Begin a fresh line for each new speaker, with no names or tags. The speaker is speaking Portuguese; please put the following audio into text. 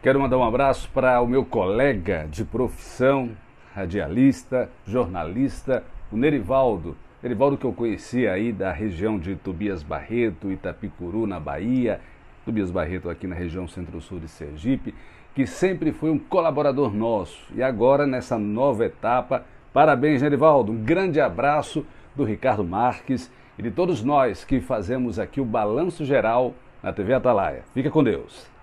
Quero mandar um abraço para o meu colega de profissão, radialista, jornalista, o Nerivaldo. Nerivaldo que eu conheci aí da região de Tobias Barreto, Itapicuru, na Bahia, Tobias Barreto aqui na região centro-sul de Sergipe, que sempre foi um colaborador nosso. E agora, nessa nova etapa, parabéns, Nerivaldo. Um grande abraço do Ricardo Marques e de todos nós que fazemos aqui o Balanço Geral na TV Atalaia. Fica com Deus.